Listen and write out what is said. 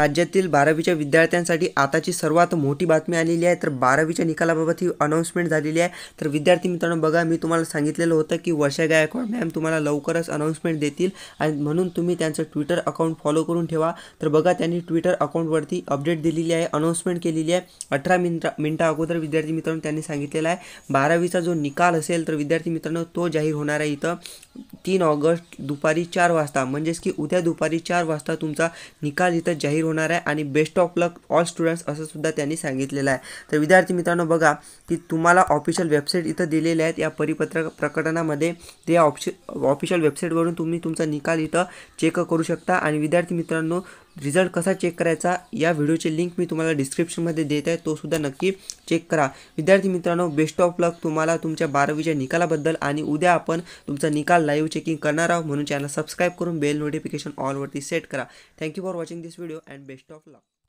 राज्यातील बारावीच्या विद्यार्थ्यांसाठी आताची सर्वात मोठी बातमी आलेली आहे तर बारावीच्या निकालाबाबत ही अनाऊन्समेंट झालेली आहे तर विद्यार्थी मित्रांनो बघा मी तुम्हाला सांगितलेलं होतं की वर्षा गायकवाड मॅम तुम्हाला लवकरच अनाऊन्समेंट देतील आणि म्हणून तुम्ही त्यांचं ट्विटर अकाउंट फॉलो करून ठेवा तर बघा त्यांनी ट्विटर अकाउंटवरती अपडेट दिलेली आहे अनाऊन्समेंट केलेली आहे अठरा मिनटा मिनटा अगोदर विद्यार्थी मित्रांनो त्यांनी सांगितलेलं आहे बारावीचा जो निकाल असेल तर विद्यार्थी मित्रांनो तो जाहीर होणार आहे इथं तीन ऑगस्ट दुपारी चार वाजता म्हणजेच की उद्या दुपारी चार वाजता तुमचा निकाल इथं जाहीर होणार आहे आणि best of luck all students असं सुद्धा त्यांनी सांगितलेलं आहे तर विद्यार्थी मित्रांनो बघा की तुम्हाला ऑफिशियल वेबसाईट इथं दिलेल्या आहेत या परिपत्रक प्रकटनामध्ये ते ऑप्शि ऑफिशियल वेबसाईटवरून तुम्ही तुमचा निकाल इथं चेक करू शकता आणि विद्यार्थी मित्रांनो रिझल्ट कसा चेक करायचा या व्हिडिओची लिंक मी तुम्हाला डिस्क्रिप्शनमध्ये देत आहे तोसुद्धा नक्की चेक करा विद्यार्थी मित्रांनो बेस्ट ऑफ लक तुम्हाला तुमच्या बारावीच्या निकालाबद्दल आणि उद्या आपण तुमचा निकाल लाईव्ह चेकिंग करणार आहोत म्हणून चॅनल सबस्क्राईब करून बेल नोटिफिकेशन ऑलवरती सेट करा thank you for watching this video and best of luck